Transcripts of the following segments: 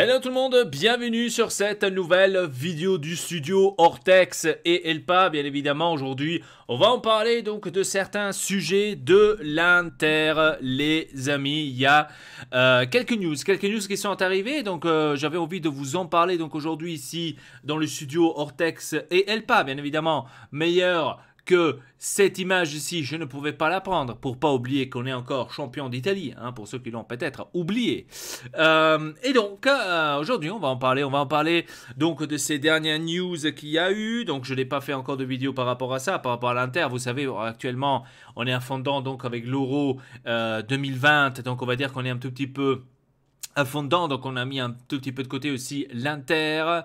Hello tout le monde, bienvenue sur cette nouvelle vidéo du studio Hortex et Elpa. Bien évidemment, aujourd'hui, on va en parler donc de certains sujets de l'Inter, les amis. Il y a euh, quelques news, quelques news qui sont arrivées. Donc, euh, j'avais envie de vous en parler donc aujourd'hui ici dans le studio Hortex et Elpa. Bien évidemment, meilleur que cette image ici, je ne pouvais pas la prendre, pour pas oublier qu'on est encore champion d'Italie, hein, pour ceux qui l'ont peut-être oublié. Euh, et donc, euh, aujourd'hui, on va en parler, on va en parler donc de ces dernières news qu'il y a eu, donc je n'ai pas fait encore de vidéo par rapport à ça, par rapport à l'Inter, vous savez, actuellement, on est fondant donc avec l'Euro 2020, euh, donc on va dire qu'on est un tout petit peu fondant, donc on a mis un tout petit peu de côté aussi l'Inter,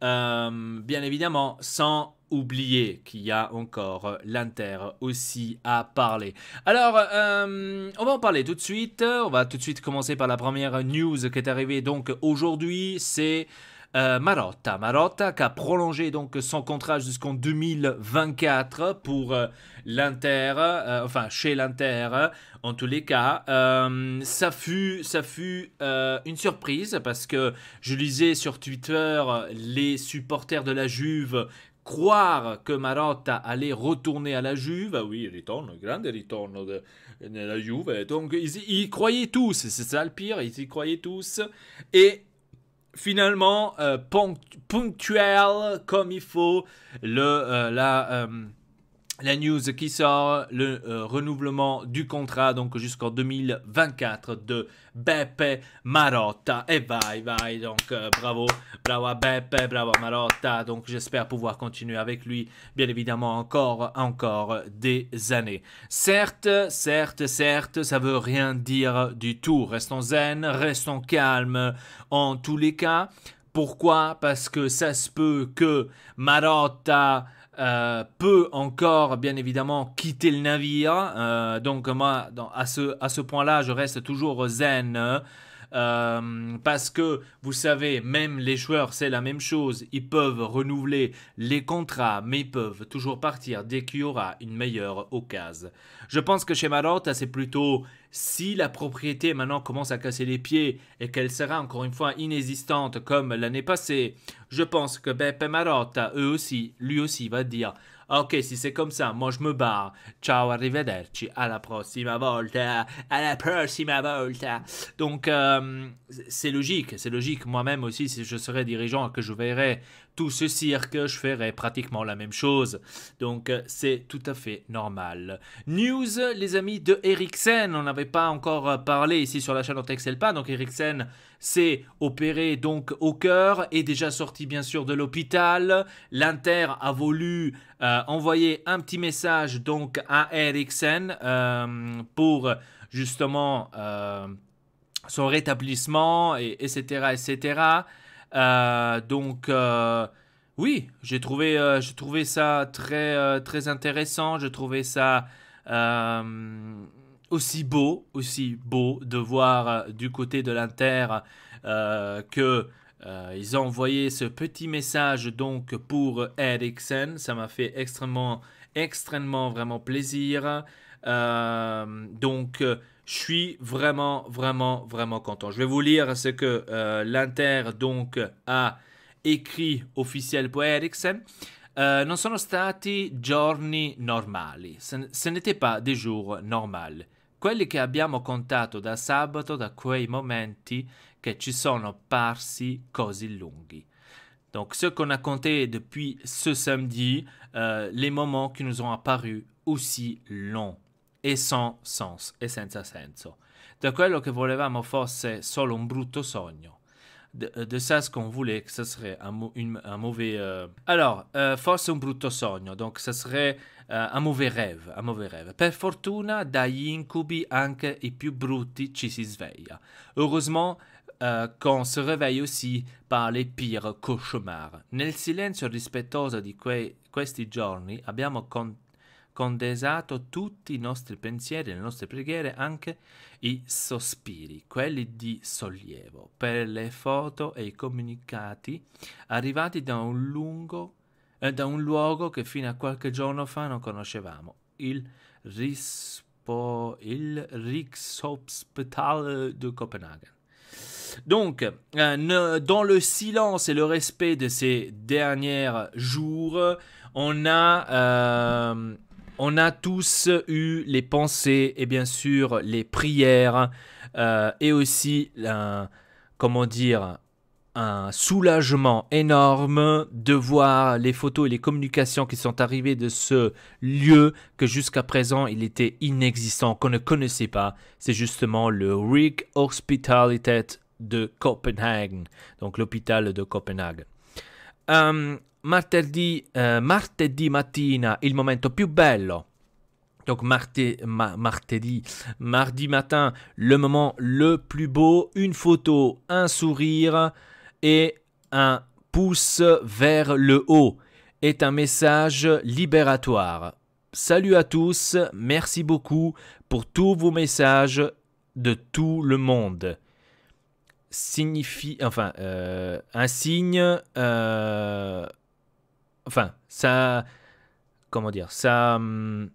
bien évidemment, sans oublier qu'il y a encore euh, l'Inter aussi à parler. Alors, euh, on va en parler tout de suite. On va tout de suite commencer par la première news qui est arrivée donc aujourd'hui. C'est euh, Marotta. Marotta qui a prolongé donc son contrat jusqu'en 2024 pour l'Inter, enfin chez l'Inter en tous les cas. ça fut, ça fut une surprise parce que je lisais sur Twitter les supporters de la Juve croire que Marotta allait retourner à la Juve, ah oui, retourne grande ritorno de, de la Juve, donc ils, y croyaient tous, c'est ça le pire, ils y croyaient tous, et finalement, euh, ponctuel comme il faut, le, euh, la... Euh, la news qui sort, le euh, renouvellement du contrat donc jusqu'en 2024 de Beppe Marotta. Et bye bye, donc euh, bravo, bravo à Beppe, bravo Marotta. Donc j'espère pouvoir continuer avec lui, bien évidemment, encore, encore des années. Certes, certes, certes, ça veut rien dire du tout. Restons zen, restons calmes en tous les cas. Pourquoi Parce que ça se peut que Marotta euh, peut encore, bien évidemment, quitter le navire. Euh, donc moi, à ce, à ce point-là, je reste toujours zen. Euh, parce que vous savez, même les joueurs, c'est la même chose. Ils peuvent renouveler les contrats, mais ils peuvent toujours partir dès qu'il y aura une meilleure occasion. Je pense que chez Marotta, c'est plutôt si la propriété maintenant commence à casser les pieds et qu'elle sera encore une fois inexistante comme l'année passée. Je pense que Beppe Marotta, eux aussi, lui aussi, va dire ah, ok, si c'est comme ça, moi je me barre. Ciao, arrivederci, la prossima volta, la prossima volta. Donc, euh, c'est logique, c'est logique. Moi-même aussi, si je serais dirigeant que je verrais tout ce cirque, je ferai pratiquement la même chose. Donc euh, c'est tout à fait normal. News, les amis de Eriksen, on n'avait pas encore euh, parlé ici sur la chaîne Texelpa. Donc Eriksen s'est opéré donc au cœur, et déjà sorti bien sûr de l'hôpital. L'Inter a voulu euh, envoyer un petit message donc à Eriksen pour justement son rétablissement, et, etc. etc. Euh, donc euh, oui, j'ai trouvé, euh, j'ai trouvé ça très, très intéressant. J'ai trouvé ça aussi beau, aussi beau de voir du côté de l'Inter que ils ont envoyé ce petit message donc pour Ericsson. Ça m'a fait extrêmement, extrêmement vraiment plaisir. donc je suis vraiment, vraiment, vraiment content. Je vais vous lire ce que euh, l'Inter donc a écrit officiel pour Eriksen. Euh, non sono stati giorni normali. Ce, n'était pas des jours normaux. Quelli che abbiamo contato da sabato, da quei momenti che ci sono parsi così lunghi. Donc, ce qu'on a compté depuis ce samedi, euh, les moments qui nous ont apparus aussi longs. e sans sens e senza senso. Da quello che volevamo fosse solo un brutto sogno. De, eh, de ça, ce qu'on voulait, que ce serait un, une, un mauvais. Euh... Alors, euh, forse un brutto sogno, donc ce serait euh, un mauvais rêve. Un mauvais rêve. Per fortuna, dagli incubi anche i più brutti ci si sveglia. Heureusement, Uh, qu'on se réveille aussi par les pires cauchemars. Nel silenzio rispettoso di quei, questi giorni abbiamo contato condensato tutti i nostri pensieri, le nostre preghiere, anche i sospiri, quelli di sollievo, per le foto e i comunicati arrivati da un, lungo, eh, da un luogo che fino a qualche giorno fa non conoscevamo, il, Rispo, il Rikshospital di Copenaghen. Donc, euh, ne, dans le silence et le respect de ces derniers jours, on a euh, On a tous eu les pensées et bien sûr les prières euh, et aussi un, comment dire, un soulagement énorme de voir les photos et les communications qui sont arrivées de ce lieu que jusqu'à présent il était inexistant, qu'on ne connaissait pas. C'est justement le Rick Hospitalitet de Copenhague, donc l'hôpital de Copenhague. Euh, eh, martedì, mattina, il momento più bello. Donc martedì, mardi matin, le moment le plus beau, une photo, un sourire et un pouce vers le haut est un message libératoire. Salut à tous, merci beaucoup pour tous vos messages de tout le monde. Signifie, enfin, euh, un signe euh, enfin, ça, comment dire, ça, hum,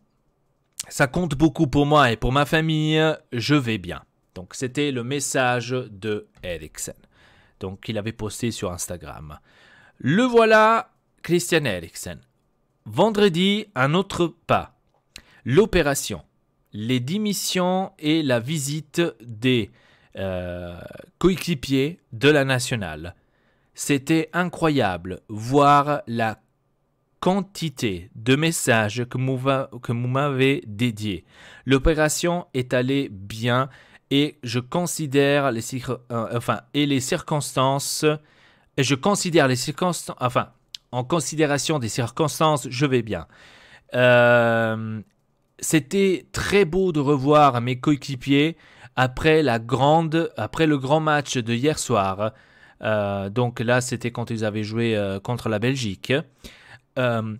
ça compte beaucoup pour moi et pour ma famille. Je vais bien. Donc, c'était le message de Eriksen. Donc, il avait posté sur Instagram. Le voilà, Christian Eriksen. Vendredi, un autre pas. L'opération, les démissions et la visite des euh, coéquipiers de la nationale. C'était incroyable voir la quantité de messages que vous m'avez dédié L'opération est allée bien et je considère les, euh, enfin, et les circonstances. je considère les circonstances. Enfin, en considération des circonstances, je vais bien. Euh, c'était très beau de revoir mes coéquipiers après, la grande, après le grand match de hier soir. Euh, donc là, c'était quand ils avaient joué contre la Belgique. Euh,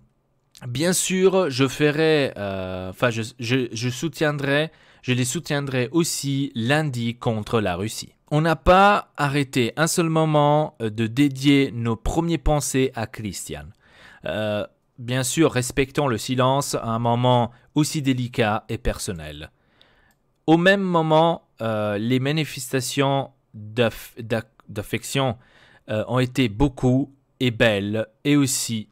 bien sûr, je ferai, euh, enfin, je, soutiendrai, je les soutiendrai aussi lundi contre la Russie. On n'a pas arrêté un seul moment euh, de dédier nos premiers pensées à Christian. bien sûr, respectons le silence à un moment aussi délicat et personnel. Au même moment, les manifestations d'affection ont été beaucoup et belles et aussi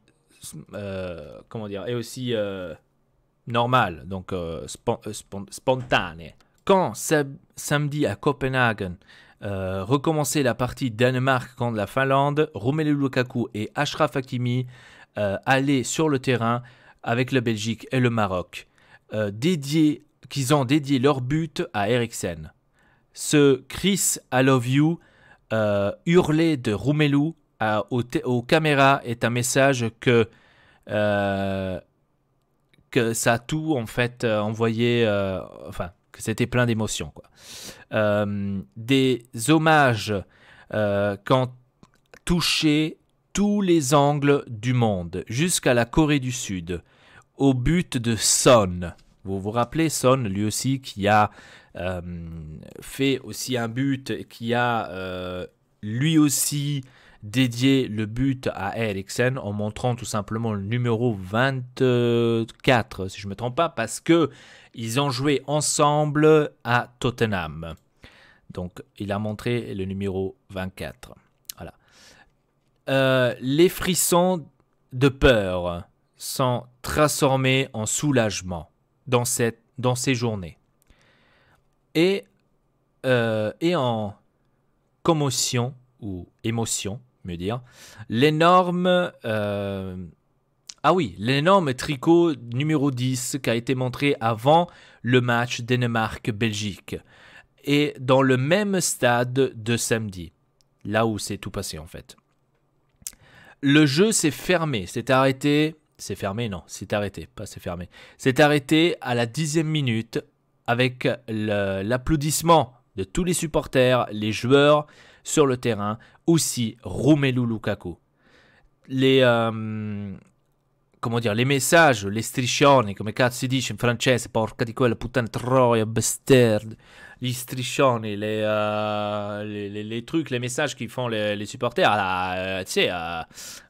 euh, comment dire, Et aussi euh, normal, donc euh, spontané. Quand samedi à Copenhague, recommençait la partie Danemark contre la Finlande, Romelu Lukaku et Ashraf Hakimi allaient sur le terrain avec la Belgique et le Maroc, dédiés, qu'ils ont dédié leur but à Eriksen. Ce Chris I love you hurlé de Romelu aux, caméras est un message que, euh, que ça a tout en fait euh, envoyé, euh, enfin, que c'était plein d'émotions. des hommages ont touché tous les angles du monde, jusqu'à la Corée du Sud, au but de Son. Vous vous rappelez Son, lui aussi, qui a fait aussi un but, qui a lui aussi dédié le but à Eriksen en montrant tout simplement le numéro 24, si je ne me trompe pas, parce que ils ont joué ensemble à Tottenham. Donc, il a montré le numéro 24. Voilà. Euh, les frissons de peur sont transformés en soulagement dans, cette, dans ces journées. Et, euh, et en commotion ou émotion me dire. L'énorme. Euh, ah oui, l'énorme tricot numéro 10 qui a été montré avant le match Danemark-Belgique et dans le même stade de samedi, là où c'est tout passé en fait. Le jeu s'est fermé, s'est arrêté, c'est fermé non, c'est arrêté, pas s'est fermé, c'est arrêté à la dixième minute avec l'applaudissement de tous les supporters, les joueurs, sur le terrain, aussi Romelu Lukaku. Les, euh, comment dire, les messages, les striscioni, comme cazzo si dice en français, porca di quella puttana troia, besterde, gli les, euh, les, les, trucs, les messages qui font les, supporters, ah, euh, tu sais, euh,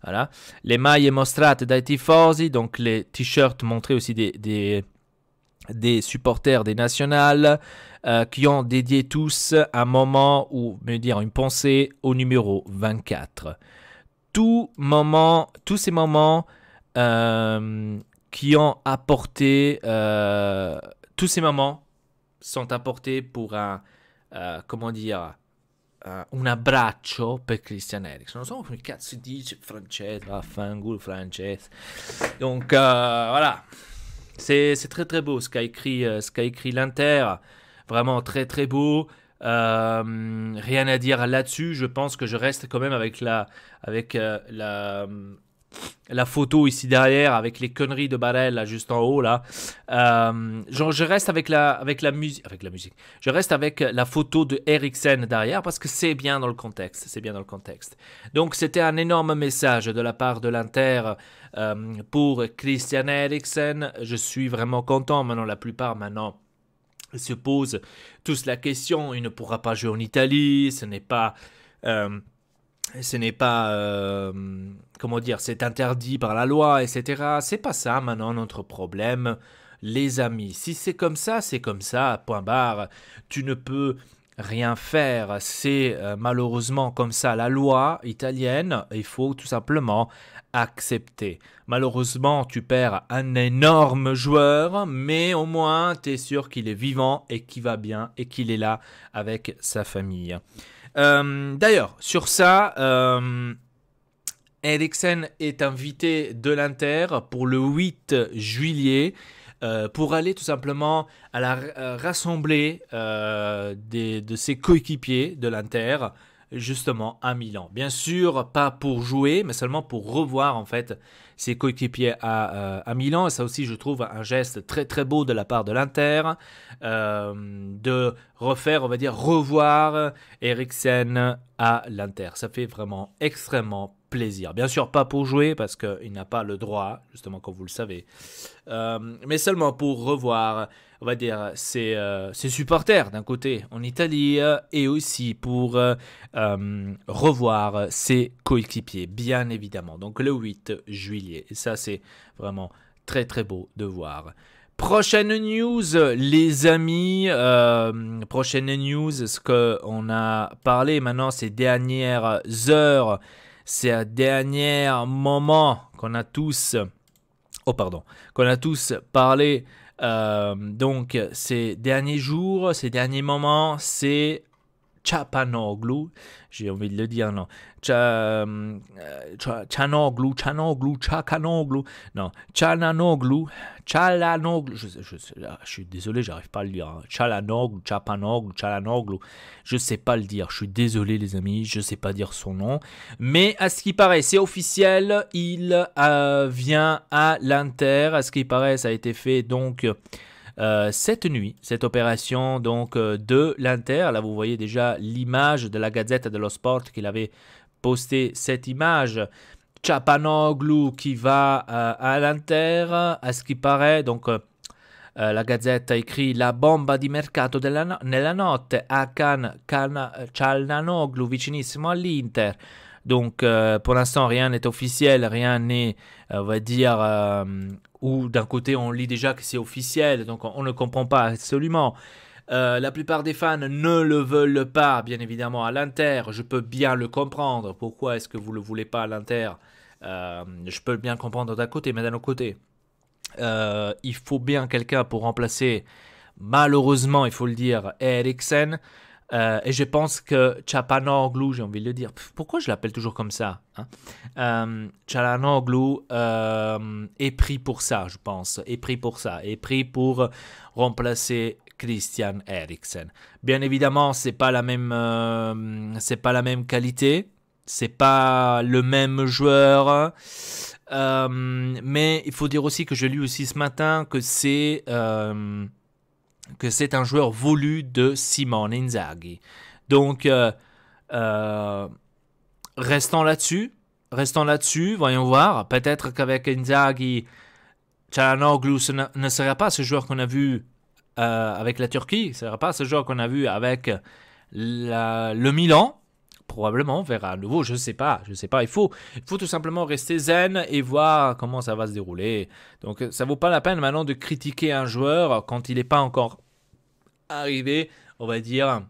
voilà. les mailles mostrate dai tifosi, donc les t-shirts montrés aussi des, des des supporters des nationales euh, qui ont dédié tous un moment ou me dire une pensée au numéro 24. tous ces moments euh, qui ont apporté, euh, tous ces moments sont apportés pour un, comment dire, un abbraccio per Christian Eriksen. francese. Donc voilà, c'est très très beau ce qu'a écrit, euh, qu'a écrit l'Inter. Vraiment très très beau. Euh, rien à dire là-dessus. Je pense que je reste quand même avec la, avec, euh, la, la photo ici derrière avec les conneries de Barel là juste en haut là. Euh, genre je reste avec la avec la musique avec la musique. Je reste avec la photo de Eriksen derrière parce que c'est bien dans le contexte, c'est bien dans le contexte. Donc c'était un énorme message de la part de l'Inter euh, pour Christian Eriksen. Je suis vraiment content maintenant la plupart maintenant se posent tous la question, il ne pourra pas jouer en Italie, ce n'est pas euh, ce n'est pas, euh, comment dire, c'est interdit par la loi, etc. C'est pas ça maintenant notre problème, les amis. Si c'est comme ça, c'est comme ça, point barre. Tu ne peux rien faire. C'est euh, malheureusement comme ça la loi italienne. Il faut tout simplement accepter. Malheureusement, tu perds un énorme joueur, mais au moins, tu es sûr qu'il est vivant et qu'il va bien et qu'il est là avec sa famille. Euh, d'ailleurs, sur ça, euh, est invité de l'Inter pour le 8 juillet. Euh, pour aller tout simplement à la euh, rassemblée de ses coéquipiers de l'Inter justement à Milan. Bien sûr, pas pour jouer, mais seulement pour revoir en fait ses coéquipiers à, euh, à Milan. Et ça aussi, je trouve un geste très très beau de la part de l'Inter, euh, de refaire, on va dire, revoir Eriksen à l'Inter. Ça fait vraiment extrêmement plaisir. Bien sûr, pas pour jouer, parce qu'il n'a pas le droit, justement, comme vous le savez, euh, mais seulement pour revoir on va dire, euh, ses, supporters d'un côté en Italie euh, et aussi pour euh, revoir ses coéquipiers, bien évidemment. Donc le 8 juillet. ça, c'est vraiment très très beau de voir. Prochaine news, les amis. prochaine news, ce qu'on a parlé maintenant ces dernières heures, ces derniers moments qu'on a tous, oh pardon, qu'on a tous parlé euh, donc ces derniers jours, ces derniers moments, c'est Chapanoglu, j'ai envie de le dire, non, euh, Chanoglu, Chanoglu, Chakanoglu, non, Chananoglu, Chalanoglu, je, je, suis désolé, j'arrive pas à le dire, hein. Chalanoglu, Chapanoglu, Chalanoglu, je sais pas le dire, je suis désolé les amis, je sais pas dire son nom, mais à ce qui paraît, c'est officiel, il euh, vient à l'Inter, à ce qui paraît, ça a été fait donc... Euh, cette nuit, cette opération donc euh, de l'Inter. Là, vous voyez déjà l'image de la Gazette de Sport qu'il avait posté cette image. Chapanoglu qui va euh, à l'Inter, à ce qui paraît. Donc, la la a écrit La bomba di mercato della, nella notte. Can Calnanoglu, vicinissimo all'Inter. Donc, pour l'instant, rien n'est officiel, rien n'est, on va dire, où d'un côté on lit déjà que c'est officiel, donc on, ne comprend pas absolument. Euh, la plupart des fans ne le veulent pas, bien évidemment, à l'Inter. Je peux bien le comprendre. Pourquoi est-ce que vous ne le voulez pas à l'Inter euh, Je peux bien comprendre d'un côté, mais d'un autre côté, euh, il faut bien quelqu'un pour remplacer, malheureusement, il faut le dire, Eriksen. Euh, et je pense que Chapanoglu, j'ai envie de le dire, pourquoi je l'appelle toujours comme ça hein? Euh, euh, est pris pour ça, je pense, est pris pour ça, est pris pour remplacer Christian Eriksen. Bien évidemment, c'est pas la même, c'est pas la même qualité, c'est pas le même joueur. mais il faut dire aussi que je lu aussi ce matin que c'est que c'est un joueur voulu de Simon Inzaghi. Donc, euh, euh, restons là-dessus. Restons là-dessus, voyons voir. Peut-être qu'avec Inzaghi, Chalanoglu ne sera euh, pas ce joueur qu'on a vu avec la Turquie, ce ne sera pas ce joueur qu'on a vu avec le Milan probablement verra à nouveau, je sais pas, je sais pas. Il faut, il faut tout simplement rester zen et voir comment ça va se dérouler. Donc ça vaut pas la peine maintenant de critiquer un joueur quand il n'est pas encore arrivé, on va dire,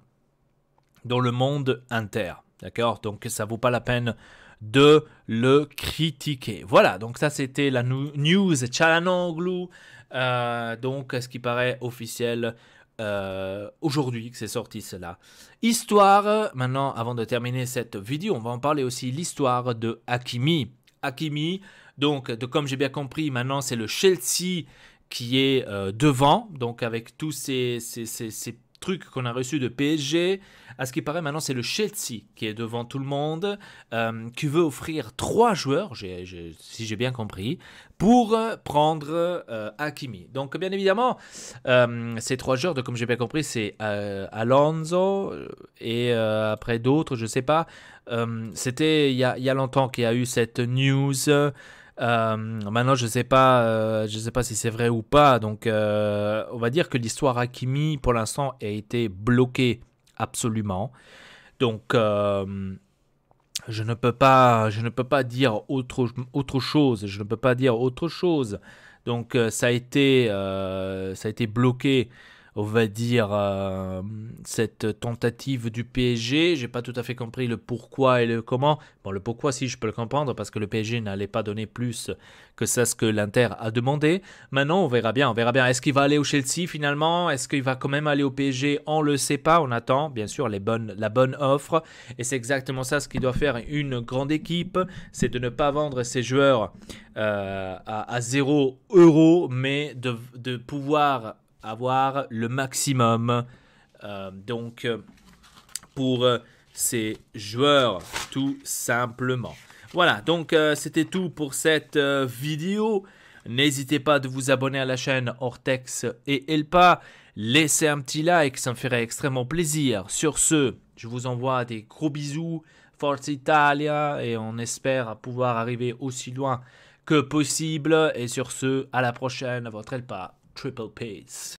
dans le monde inter. D'accord Donc ça vaut pas la peine de le critiquer. Voilà, donc ça c'était la news Chalanoglu, euh, donc ce qui paraît officiel euh, aujourd'hui que c'est sorti cela. Histoire, maintenant avant de terminer cette vidéo, on va en parler aussi l'histoire de Hakimi. Hakimi, donc de, comme j'ai bien compris, maintenant c'est le Chelsea qui est euh, devant, donc avec tous ces, ces, ces, ces truc qu'on a reçu de PSG. À ce qui paraît, maintenant, c'est le Chelsea qui est devant tout le monde, euh, qui veut offrir trois joueurs, si j'ai bien compris, pour euh, prendre euh, Hakimi. Donc, bien évidemment, ces trois joueurs, de, comme j'ai bien compris, c'est Alonso et après d'autres, je ne sais pas. C'était il y, y a, longtemps qu'il y a eu cette news. Euh, maintenant, je sais pas, euh, sais pas si c'est vrai ou pas. Donc, euh, on va dire que l'histoire Hakimi, pour l'instant, a été bloquée absolument. Donc, je ne peux pas, je ne peux pas dire autre autre chose. Je ne peux pas dire autre chose. Donc, ça a été, ça a été bloqué on va dire, euh, cette tentative du PSG. J'ai pas tout à fait compris le pourquoi et le comment. Bon, le pourquoi, si je peux le comprendre, parce que le PSG n'allait pas donner plus que ça ce que l'Inter a demandé. Maintenant, on verra bien, on verra bien. Est-ce qu'il va aller au Chelsea finalement Est-ce qu'il va quand même aller au PSG On le sait pas. On attend, bien sûr, les bonnes, la bonne offre. Et c'est exactement ça ce qu'il doit faire une grande équipe, c'est de ne pas vendre ses joueurs euh, à, zéro 0 euros, mais de, de pouvoir avoir le maximum. Euh, donc, euh, pour euh, ces joueurs, tout simplement. Voilà, donc c'était tout pour cette vidéo. N'hésitez pas de vous abonner à la chaîne Hortex et Elpa. Laissez un petit like, ça me ferait extrêmement plaisir. Sur ce, je vous envoie des gros bisous. Force Italia et on espère pouvoir arriver aussi loin que possible. Et sur ce, à la prochaine, votre Elpa. triple Ps.